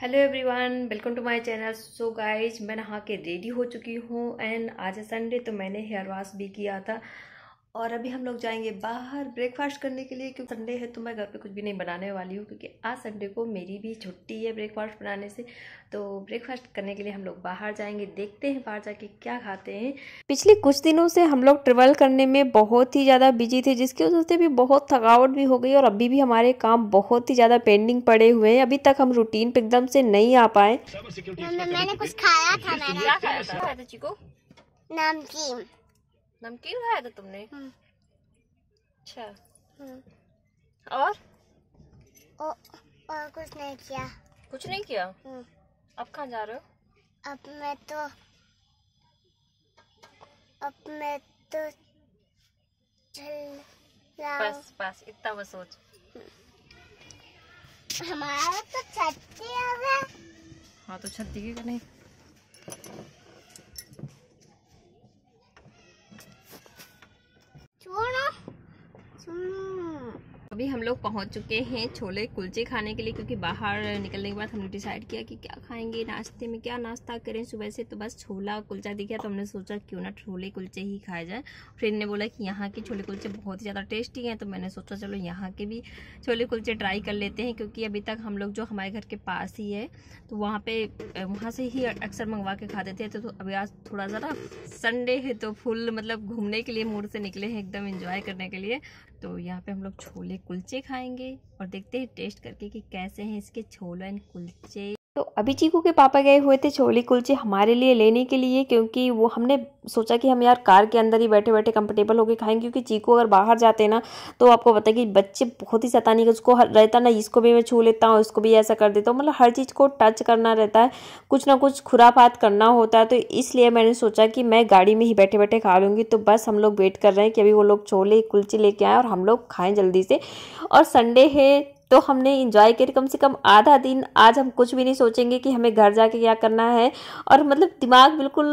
Hello everyone welcome to my channel so guys मैं नहा के रेडी हो चुकी हूँ एंड आज है संडे तो मैंने हेयर वॉश भी किया था और अभी हम लोग जाएंगे बाहर ब्रेकफास्ट करने के लिए क्योंकि संडे है तो मैं घर पे कुछ भी नहीं बनाने वाली हूँ क्योंकि आज संडे को मेरी भी छुट्टी है ब्रेकफास्ट बनाने से तो ब्रेकफास्ट करने के लिए हम लोग बाहर जाएंगे देखते हैं बाहर जाके क्या खाते हैं पिछले कुछ दिनों से हम लोग ट्रेवल करने में बहुत ही ज़्यादा बिजी थे जिसकी वजह से भी बहुत थकावट भी हो गई और अभी भी हमारे काम बहुत ही ज़्यादा पेंडिंग पड़े हुए हैं अभी तक हम रूटीन पर एकदम से नहीं आ पाए मैंने कुछ खाया था नमकीन खाया था तुमने हम्म। अच्छा हम्म। और ओ, और कुछ नहीं किया कुछ नहीं किया हम्म। अब कहाँ जा रहे हो अब मैं तो अब मैं तो बस बस इतना बस सोच हमारा तो छत्ती है हाँ तो छत्ती की नहीं अभी हम लोग पहुंच चुके हैं छोले कुलचे खाने के लिए क्योंकि बाहर निकलने के बाद हमने डिसाइड किया कि क्या खाएंगे नाश्ते में क्या नाश्ता करें सुबह से तो बस छोला कुलचा दिख गया तो हमने सोचा क्यों ना छोले कुलचे ही खाए जाए फ्रेंड ने बोला कि यहाँ के छोले कुलचे बहुत ही ज़्यादा टेस्टी हैं तो मैंने सोचा चलो यहाँ के भी छोले कुलचे ट्राई कर लेते हैं क्योंकि अभी तक हम लोग जो हमारे घर के पास ही है तो वहाँ पर वहाँ से ही अक्सर मंगवा के खाते थे तो, तो अभी आज थोड़ा ज़रा संडे है तो फुल मतलब घूमने के लिए मूड से निकले हैं एकदम इन्जॉय करने के लिए तो यहाँ पे हम लोग छोले कुलचे खाएंगे और देखते हैं टेस्ट करके कि कैसे हैं इसके छोले एंड कुलचे तो अभी चीकू के पापा गए हुए थे छोले कुलचे हमारे लिए लेने के लिए क्योंकि वो हमने सोचा कि हम यार कार के अंदर ही बैठे बैठे कंफर्टेबल होकर खाएंगे क्योंकि चीकू अगर बाहर जाते ना तो आपको पता कि बच्चे बहुत ही सतानी का उसको रहता ना इसको भी मैं छू लेता हूँ इसको भी ऐसा कर देता हूँ मतलब हर चीज़ को टच करना रहता है कुछ ना कुछ खुराफात करना होता है तो इसलिए मैंने सोचा कि मैं गाड़ी में ही बैठे बैठे खा लूँगी तो बस हम लोग वेट कर रहे हैं कि अभी वो लोग छोले कुलचे लेके आएँ और हम लोग खाएँ जल्दी से और संडे है तो हमने इंजॉय किया कम से कम आधा दिन आज हम कुछ भी नहीं सोचेंगे कि हमें घर जाके क्या करना है और मतलब दिमाग बिल्कुल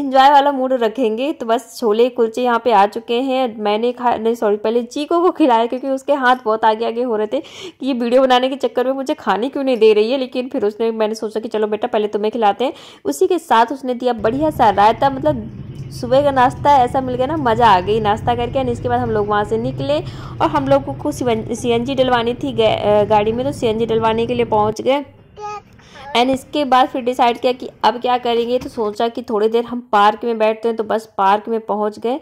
इंजॉय वाला मूड रखेंगे तो बस छोले कुलचे यहाँ पे आ चुके हैं मैंने खा नहीं सॉरी पहले चीको को खिलाया क्योंकि उसके हाथ बहुत आगे आगे हो रहे थे कि ये वीडियो बनाने के चक्कर में मुझे खाने क्यों नहीं दे रही है लेकिन फिर उसने मैंने सोचा कि चलो बेटा पहले तुम्हें खिलाते हैं उसी के साथ उसने दिया बढ़िया सा रायता मतलब सुबह का नाश्ता ऐसा मिल गया ना मज़ा आ गई नाश्ता करके एंड इसके बाद हम लोग वहाँ से निकले और हम लोग को सी एन डलवानी थी गाड़ी में तो सी डलवाने के लिए पहुँच गए एंड इसके बाद फिर डिसाइड किया कि अब क्या करेंगे तो सोचा कि थोड़ी देर हम पार्क में बैठते हैं तो बस पार्क में पहुंच गए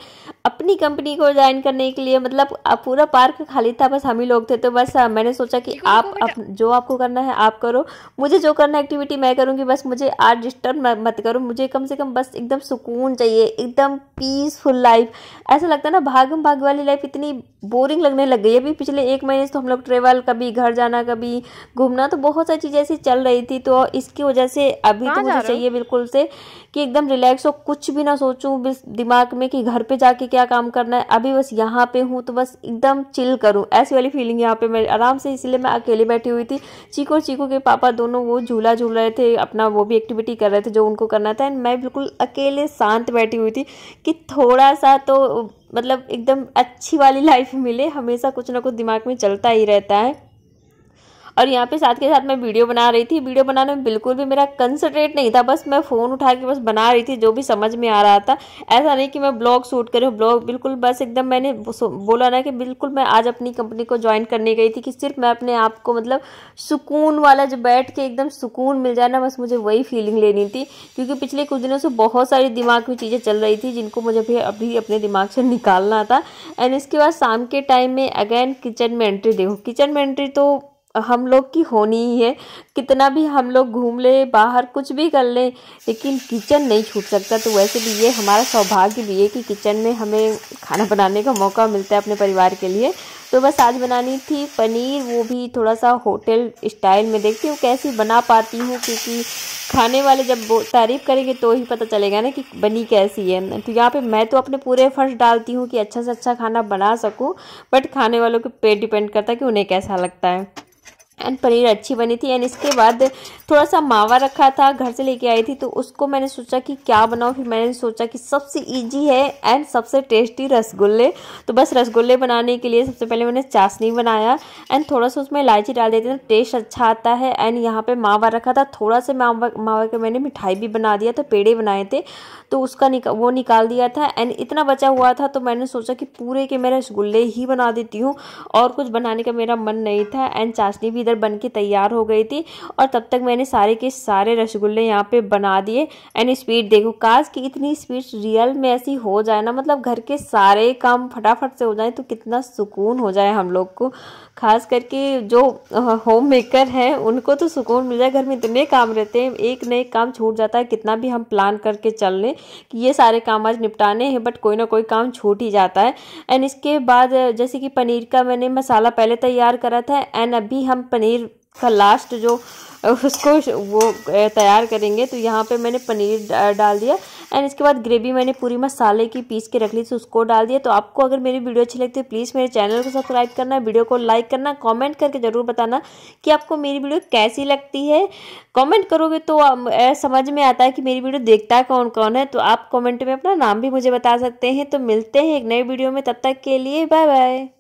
अपनी कंपनी को ज्वाइन करने के लिए मतलब पूरा पार्क खाली था बस हम ही लोग थे तो बस मैंने सोचा कि आप अप, जो आपको करना है आप करो मुझे जो करना एक्टिविटी मैं करूँगी बस मुझे आज डिस्टर्ब मत करो मुझे कम से कम बस एकदम सुकून चाहिए एकदम पीसफुल लाइफ ऐसा लगता है ना भागम भाग वाली लाइफ इतनी बोरिंग लगने लग गई अभी पिछले एक महीने से तो हम लोग ट्रेवल कभी घर जाना कभी घूमना तो बहुत सारी चीज़ें ऐसी चल रही थी तो इसकी वजह से अभी तो मुझे चाहिए बिल्कुल से कि एकदम रिलैक्स हो कुछ भी ना सोचूं बस दिमाग में कि घर पे जाके क्या काम करना है अभी बस यहाँ पे हूँ तो बस एकदम चिल करूँ ऐसी वाली फीलिंग यहाँ पे मैं आराम से इसलिए मैं अकेले बैठी हुई थी चीकू और चीकू के पापा दोनों वो झूला झूल रहे थे अपना वो भी एक्टिविटी कर रहे थे जो उनको करना था एंड मैं बिल्कुल अकेले शांत बैठी हुई थी कि थोड़ा सा तो मतलब एकदम अच्छी वाली लाइफ मिले हमेशा कुछ ना कुछ दिमाग में चलता ही रहता है और यहाँ पे साथ के साथ मैं वीडियो बना रही थी वीडियो बनाने में बिल्कुल भी मेरा कंसनट्रेट नहीं था बस मैं फ़ोन उठा के बस बना रही थी जो भी समझ में आ रहा था ऐसा नहीं कि मैं ब्लॉग शूट करूँ ब्लॉग बिल्कुल बस एकदम मैंने बोला ना कि बिल्कुल मैं आज अपनी कंपनी को ज्वाइन करने गई थी कि सिर्फ मैं अपने आप को मतलब सुकून वाला जो बैठ के एकदम सुकून मिल जाए ना बस मुझे वही फीलिंग लेनी थी क्योंकि पिछले कुछ दिनों से बहुत सारी दिमाग में चीज़ें चल रही थी जिनको मुझे भी अभी अपने दिमाग से निकालना था एंड इसके बाद शाम के टाइम में अगेन किचन में एंट्री देखो किचन में एंट्री तो हम लोग की होनी ही है कितना भी हम लोग घूम ले बाहर कुछ भी कर लें लेकिन किचन नहीं छूट सकता तो वैसे भी ये हमारा सौभाग्य भी है कि किचन में हमें खाना बनाने का मौका मिलता है अपने परिवार के लिए तो बस आज बनानी थी पनीर वो भी थोड़ा सा होटल स्टाइल में देखती हूँ कैसी बना पाती हूँ क्योंकि खाने वाले जब तारीफ़ करेंगे तो ही पता चलेगा ना कि बनी कैसी है तो यहाँ पे मैं तो अपने पूरे फर्श डालती हूँ कि अच्छा से अच्छा खाना बना सकूँ बट खाने वालों के पे डिपेंड करता है कि उन्हें कैसा लगता है एंड पनीर अच्छी बनी थी एंड इसके बाद थोड़ा सा मावा रखा था घर से लेके आई थी तो उसको मैंने सोचा कि क्या बनाऊँ फिर मैंने सोचा कि सबसे इजी है एंड सबसे टेस्टी रसगुल्ले तो बस रसगुल्ले बनाने के लिए सबसे पहले मैंने चाशनी बनाया एंड थोड़ा सा उसमें इलायची डाल देते हैं टेस्ट अच्छा आता है एंड यहाँ पर मावा रखा था थोड़ा सा मावा मावा के मैंने मिठाई भी बना दिया था तो पेड़े बनाए थे तो उसका निका, वो निकाल दिया था एंड इतना बचा हुआ था तो मैंने सोचा कि पूरे के मैं रसगुल्ले ही बना देती हूँ और कुछ बनाने का मेरा मन नहीं था एंड चाशनी भी इधर बन के तैयार हो गई थी और तब तक मैंने सारे के सारे रसगुल्ले यहाँ पे बना दिए एंड स्पीड देखो काज की इतनी स्पीड रियल में ऐसी हो जाए ना मतलब घर के सारे काम फटाफट से हो जाए तो कितना सुकून हो जाए हम लोग को खास करके जो होम मेकर हैं उनको तो सुकून मिल जाए घर में इतने काम रहते हैं एक न एक काम छूट जाता है कितना भी हम प्लान करके चल लें कि ये सारे काम आज निपटाने हैं बट कोई ना कोई काम छूट ही जाता है एंड इसके बाद जैसे कि पनीर का मैंने मसाला पहले तैयार करा था एंड अभी हम पनीर का लास्ट जो उसको वो तैयार करेंगे तो यहाँ पे मैंने पनीर डाल दिया एंड इसके बाद ग्रेवी मैंने पूरी मसाले की पीस के रख ली थी उसको डाल दिया तो आपको अगर मेरी वीडियो अच्छी लगती है प्लीज़ तो मेरे चैनल को सब्सक्राइब करना वीडियो को लाइक करना कमेंट करके ज़रूर बताना कि आपको मेरी वीडियो कैसी लगती है कॉमेंट करोगे तो समझ में आता है कि मेरी वीडियो देखता है कौन कौन है तो आप कॉमेंट में अपना नाम भी मुझे बता सकते हैं तो मिलते हैं एक नए वीडियो में तब तक के लिए बाय बाय